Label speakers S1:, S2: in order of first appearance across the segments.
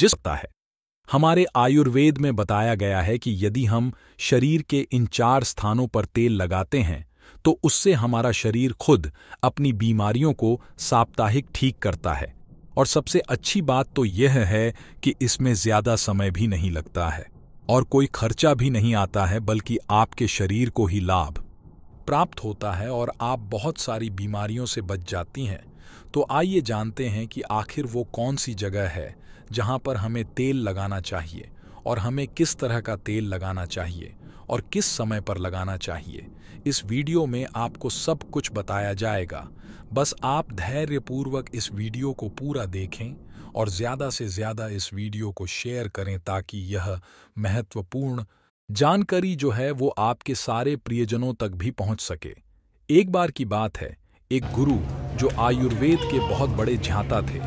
S1: जिसता है हमारे आयुर्वेद में बताया गया है कि यदि हम शरीर के इन चार स्थानों पर तेल लगाते हैं तो उससे हमारा शरीर खुद अपनी बीमारियों को साप्ताहिक ठीक करता है और सबसे अच्छी बात तो यह है कि इसमें ज़्यादा समय भी नहीं लगता है और कोई खर्चा भी नहीं आता है बल्कि आपके शरीर को ही लाभ प्राप्त होता है और आप बहुत सारी बीमारियों से बच जाती हैं तो आइए जानते हैं कि आखिर वो कौन सी जगह है जहाँ पर हमें तेल लगाना चाहिए और हमें किस तरह का तेल लगाना चाहिए और किस समय पर लगाना चाहिए इस वीडियो में आपको सब कुछ बताया जाएगा बस आप धैर्यपूर्वक इस वीडियो को पूरा देखें और ज़्यादा से ज़्यादा इस वीडियो को शेयर करें ताकि यह महत्वपूर्ण जानकारी जो है वो आपके सारे प्रियजनों तक भी पहुंच सके एक बार की बात है एक गुरु जो आयुर्वेद के बहुत बड़े झाता थे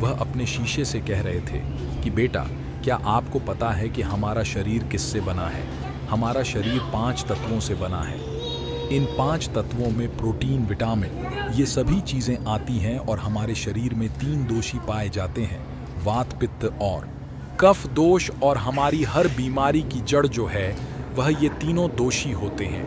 S1: वह अपने शीशे से कह रहे थे कि बेटा क्या आपको पता है कि हमारा शरीर किससे बना है हमारा शरीर पांच तत्वों से बना है इन पांच तत्वों में प्रोटीन विटामिन ये सभी चीज़ें आती हैं और हमारे शरीर में तीन दोषी पाए जाते हैं वात पित्त और कफ दोष और हमारी हर बीमारी की जड़ जो है वह ये तीनों दोषी होते हैं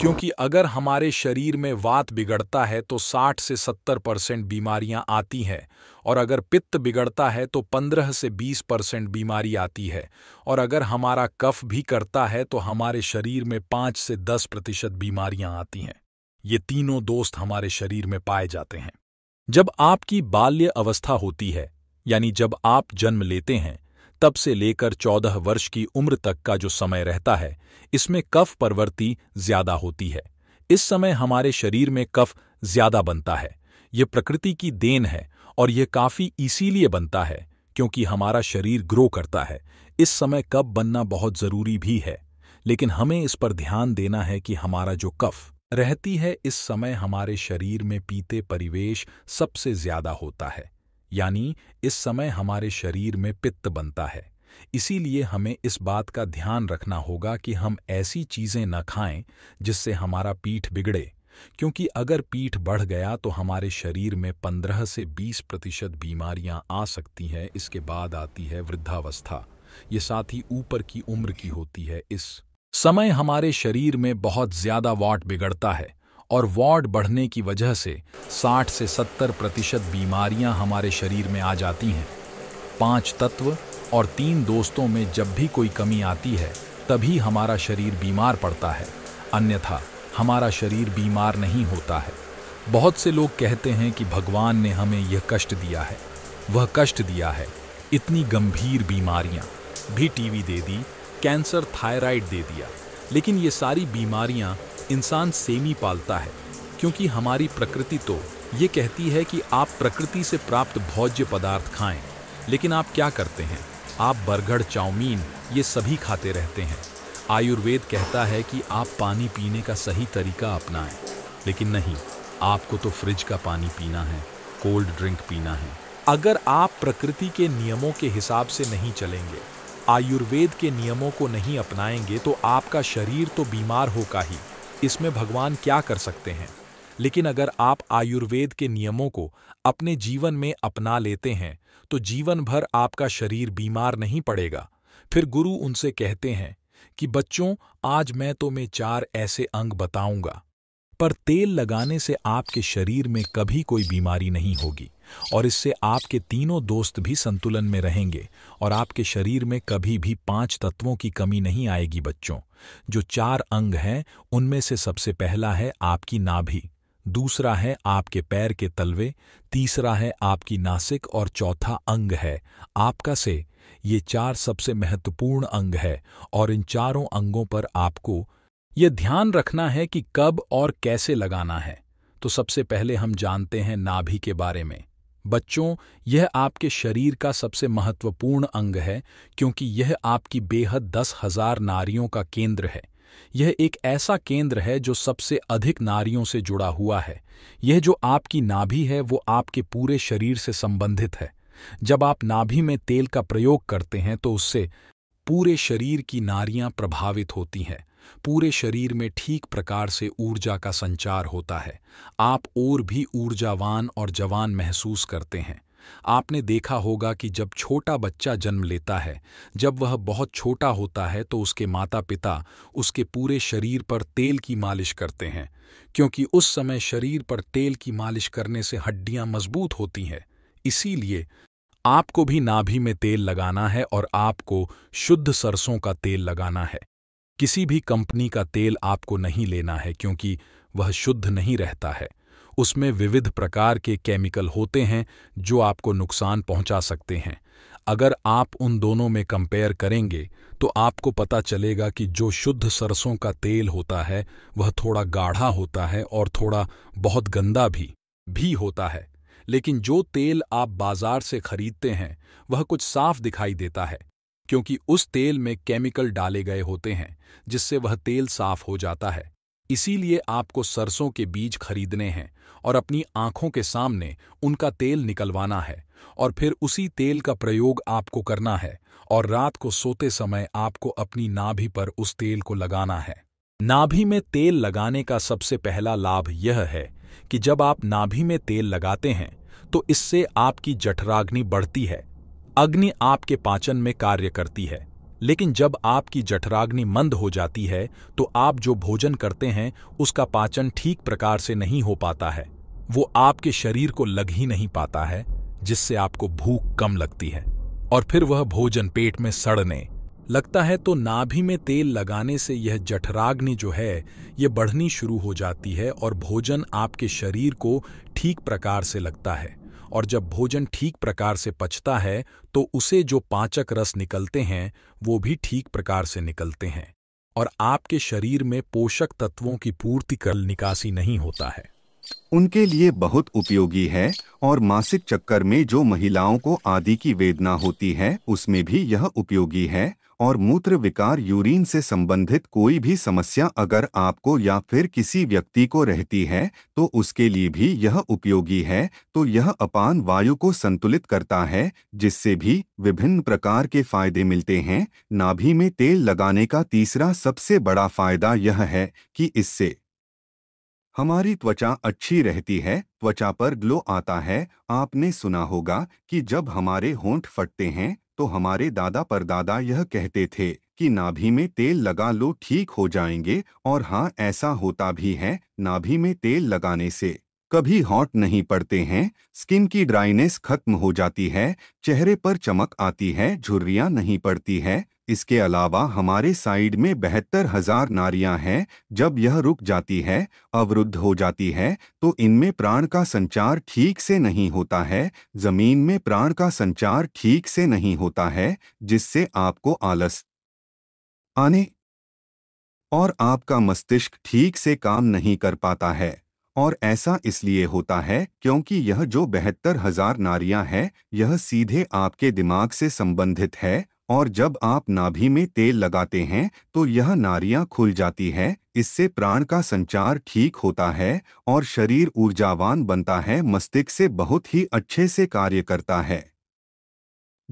S1: क्योंकि अगर हमारे शरीर में वात बिगड़ता है तो 60 से 70 परसेंट बीमारियां आती हैं और अगर पित्त बिगड़ता है तो 15 से 20 परसेंट बीमारी आती है और अगर हमारा कफ भी करता है तो हमारे शरीर में 5 से 10 प्रतिशत बीमारियां आती हैं ये तीनों दोस्त हमारे शरीर में पाए जाते हैं जब आपकी बाल्य अवस्था होती है यानी जब आप जन्म लेते हैं तब से लेकर चौदह वर्ष की उम्र तक का जो समय रहता है इसमें कफ परवर्ती ज्यादा होती है इस समय हमारे शरीर में कफ ज्यादा बनता है यह प्रकृति की देन है और यह काफी इसीलिए बनता है क्योंकि हमारा शरीर ग्रो करता है इस समय कफ बनना बहुत जरूरी भी है लेकिन हमें इस पर ध्यान देना है कि हमारा जो कफ रहती है इस समय हमारे शरीर में पीते परिवेश सबसे ज्यादा होता है यानी इस समय हमारे शरीर में पित्त बनता है इसीलिए हमें इस बात का ध्यान रखना होगा कि हम ऐसी चीज़ें न खाएं जिससे हमारा पीठ बिगड़े क्योंकि अगर पीठ बढ़ गया तो हमारे शरीर में 15 से 20 प्रतिशत बीमारियां आ सकती हैं इसके बाद आती है वृद्धावस्था ये साथ ही ऊपर की उम्र की होती है इस समय हमारे शरीर में बहुत ज़्यादा वाट बिगड़ता है और वार्ड बढ़ने की वजह से 60 से 70 प्रतिशत बीमारियां हमारे शरीर में आ जाती हैं पांच तत्व और तीन दोस्तों में जब भी कोई कमी आती है तभी हमारा शरीर बीमार पड़ता है अन्यथा हमारा शरीर बीमार नहीं होता है बहुत से लोग कहते हैं कि भगवान ने हमें यह कष्ट दिया है वह कष्ट दिया है इतनी गंभीर बीमारियां भी टीवी दे दी कैंसर थायराइड दे दिया लेकिन ये सारी बीमारियां इंसान सेमी पालता है क्योंकि हमारी प्रकृति तो ये कहती है कि आप प्रकृति से प्राप्त भोज्य पदार्थ खाएं लेकिन आप क्या करते हैं आप बर्गर चाउमीन ये सभी खाते रहते हैं आयुर्वेद कहता है कि आप पानी पीने का सही तरीका अपनाएं लेकिन नहीं आपको तो फ्रिज का पानी पीना है कोल्ड ड्रिंक पीना है अगर आप प्रकृति के नियमों के हिसाब से नहीं चलेंगे आयुर्वेद के नियमों को नहीं अपनाएंगे तो आपका शरीर तो बीमार होगा ही इसमें भगवान क्या कर सकते हैं लेकिन अगर आप आयुर्वेद के नियमों को अपने जीवन में अपना लेते हैं तो जीवन भर आपका शरीर बीमार नहीं पड़ेगा फिर गुरु उनसे कहते हैं कि बच्चों आज मैं तो मैं चार ऐसे अंग बताऊंगा पर तेल लगाने से आपके शरीर में कभी कोई बीमारी नहीं होगी और इससे आपके तीनों दोस्त भी संतुलन में रहेंगे और आपके शरीर में कभी भी पांच तत्वों की कमी नहीं आएगी बच्चों जो चार अंग हैं उनमें से सबसे पहला है आपकी नाभि दूसरा है आपके पैर के तलवे तीसरा है आपकी नासिक और चौथा अंग है आपका से ये चार सबसे महत्वपूर्ण अंग है और इन चारों अंगों पर आपको यह ध्यान रखना है कि कब और कैसे लगाना है तो सबसे पहले हम जानते हैं नाभि के बारे में बच्चों यह आपके शरीर का सबसे महत्वपूर्ण अंग है क्योंकि यह आपकी बेहद दस हजार नारियों का केंद्र है यह एक ऐसा केंद्र है जो सबसे अधिक नारियों से जुड़ा हुआ है यह जो आपकी नाभि है वो आपके पूरे शरीर से संबंधित है जब आप नाभि में तेल का प्रयोग करते हैं तो उससे पूरे शरीर की नारियां प्रभावित होती हैं पूरे शरीर में ठीक प्रकार से ऊर्जा का संचार होता है आप और भी ऊर्जावान और जवान महसूस करते हैं आपने देखा होगा कि जब छोटा बच्चा जन्म लेता है जब वह बहुत छोटा होता है तो उसके माता पिता उसके पूरे शरीर पर तेल की मालिश करते हैं क्योंकि उस समय शरीर पर तेल की मालिश करने से हड्डियां मजबूत होती हैं इसीलिए आपको भी नाभि में तेल लगाना है और आपको शुद्ध सरसों का तेल लगाना है किसी भी कंपनी का तेल आपको नहीं लेना है क्योंकि वह शुद्ध नहीं रहता है उसमें विविध प्रकार के केमिकल होते हैं जो आपको नुकसान पहुंचा सकते हैं अगर आप उन दोनों में कंपेयर करेंगे तो आपको पता चलेगा कि जो शुद्ध सरसों का तेल होता है वह थोड़ा गाढ़ा होता है और थोड़ा बहुत गंदा भी भी होता है लेकिन जो तेल आप बाजार से खरीदते हैं वह कुछ साफ दिखाई देता है क्योंकि उस तेल में केमिकल डाले गए होते हैं जिससे वह तेल साफ हो जाता है इसीलिए आपको सरसों के बीज खरीदने हैं और अपनी आंखों के सामने उनका तेल निकलवाना है और फिर उसी तेल का प्रयोग आपको करना है और रात को सोते समय आपको अपनी नाभि पर उस तेल को लगाना है नाभि में तेल लगाने का सबसे पहला लाभ यह है कि जब आप नाभि में तेल लगाते हैं तो इससे आपकी जठराग्नि बढ़ती है अग्नि आपके पाचन में कार्य करती है लेकिन जब आपकी जठराग्नि मंद हो जाती है तो आप जो भोजन करते हैं उसका पाचन ठीक प्रकार से नहीं हो पाता है वो आपके शरीर को लग ही नहीं पाता है जिससे आपको भूख कम लगती है और फिर वह भोजन पेट में सड़ने लगता है तो नाभि में तेल लगाने से यह जठराग्नि जो है ये बढ़नी शुरू हो जाती है और भोजन आपके शरीर को ठीक प्रकार से लगता है और जब भोजन ठीक प्रकार से पचता है तो उसे जो पाचक रस निकलते हैं वो भी ठीक प्रकार से निकलते हैं और आपके शरीर में पोषक तत्वों की पूर्ति कर निकासी नहीं होता है
S2: उनके लिए बहुत उपयोगी है और मासिक चक्कर में जो महिलाओं को आदि की वेदना होती है उसमें भी यह उपयोगी है और मूत्र विकार यूरिन से संबंधित कोई भी समस्या अगर आपको या फिर किसी व्यक्ति को रहती है तो उसके लिए भी यह उपयोगी है तो यह अपान वायु को संतुलित करता है जिससे भी विभिन्न प्रकार के फायदे मिलते हैं नाभि में तेल लगाने का तीसरा सबसे बड़ा फायदा यह है कि इससे हमारी त्वचा अच्छी रहती है त्वचा पर ग्लो आता है आपने सुना होगा कि जब हमारे होंठ फटते हैं तो हमारे दादा परदादा यह कहते थे कि नाभि में तेल लगा लो ठीक हो जाएंगे और हाँ ऐसा होता भी है नाभि में तेल लगाने से कभी हॉट नहीं पड़ते हैं स्किन की ड्राइनेस खत्म हो जाती है चेहरे पर चमक आती है झुर्रियाँ नहीं पड़ती है इसके अलावा हमारे साइड में बेहतर हजार नारियां हैं जब यह रुक जाती है अवरुद्ध हो जाती है तो इनमें प्राण का संचार ठीक से नहीं होता है जमीन में प्राण का संचार ठीक से नहीं होता है जिससे आपको आलस आने और आपका मस्तिष्क ठीक से काम नहीं कर पाता है और ऐसा इसलिए होता है क्योंकि यह जो बहत्तर हजार नारियां हैं यह सीधे आपके दिमाग से संबंधित है और जब आप नाभि में तेल लगाते हैं तो यह नारियां खुल जाती है इससे प्राण का संचार ठीक होता है और शरीर ऊर्जावान बनता है मस्तिष्क से बहुत ही अच्छे से कार्य करता है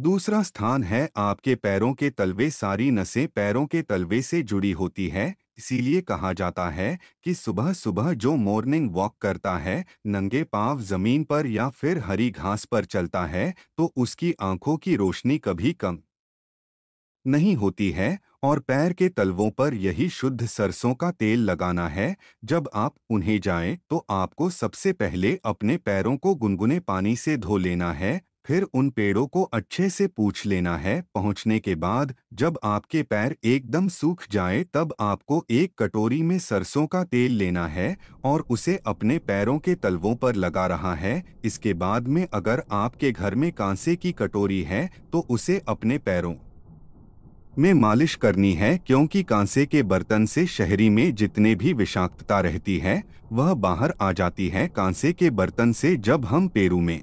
S2: दूसरा स्थान है आपके पैरों के तलवे सारी नसें पैरों के तलवे से जुड़ी होती है इसीलिए कहा जाता है कि सुबह सुबह जो मॉर्निंग वॉक करता है नंगे पाँव जमीन पर या फिर हरी घास पर चलता है तो उसकी आंखों की रोशनी कभी कम नहीं होती है और पैर के तलवों पर यही शुद्ध सरसों का तेल लगाना है जब आप उन्हें जाएं तो आपको सबसे पहले अपने पैरों को गुनगुने पानी से धो लेना है फिर उन पेड़ों को अच्छे से पूछ लेना है पहुंचने के बाद जब आपके पैर एकदम सूख जाए तब आपको एक कटोरी में सरसों का तेल लेना है और उसे अपने पैरों के तलवों पर लगा रहा है इसके बाद में अगर आपके घर में कांसे की कटोरी है तो उसे अपने पैरों में मालिश करनी है क्योंकि कांसे के बर्तन से शहरी में जितने भी विषाक्तता रहती है वह बाहर आ जाती है कांसे के बर्तन से जब हम पेरू में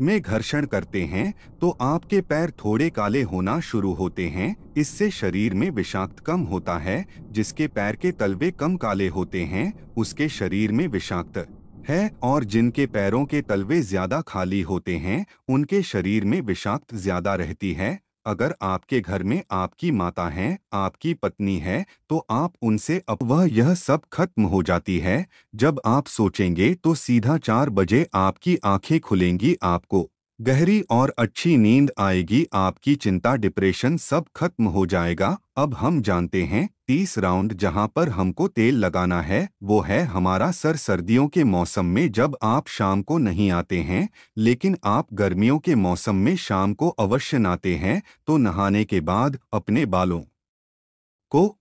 S2: में घर्षण करते हैं तो आपके पैर थोड़े काले होना शुरू होते हैं इससे शरीर में विषाक्त कम होता है जिसके पैर के तलवे कम काले होते हैं उसके शरीर में विषाक्त है और जिनके पैरों के तलवे ज्यादा खाली होते हैं उनके शरीर में विषाक्त ज्यादा रहती है अगर आपके घर में आपकी माता हैं आपकी पत्नी है तो आप उनसे अब वह यह सब खत्म हो जाती है जब आप सोचेंगे तो सीधा चार बजे आपकी आंखें खुलेंगी आपको गहरी और अच्छी नींद आएगी आपकी चिंता डिप्रेशन सब खत्म हो जाएगा अब हम जानते हैं तीस राउंड जहां पर हमको तेल लगाना है वो है हमारा सर सर्दियों के मौसम में जब आप शाम को नहीं आते हैं लेकिन आप गर्मियों के मौसम में शाम को अवश्य नहाते हैं तो नहाने के बाद अपने बालों को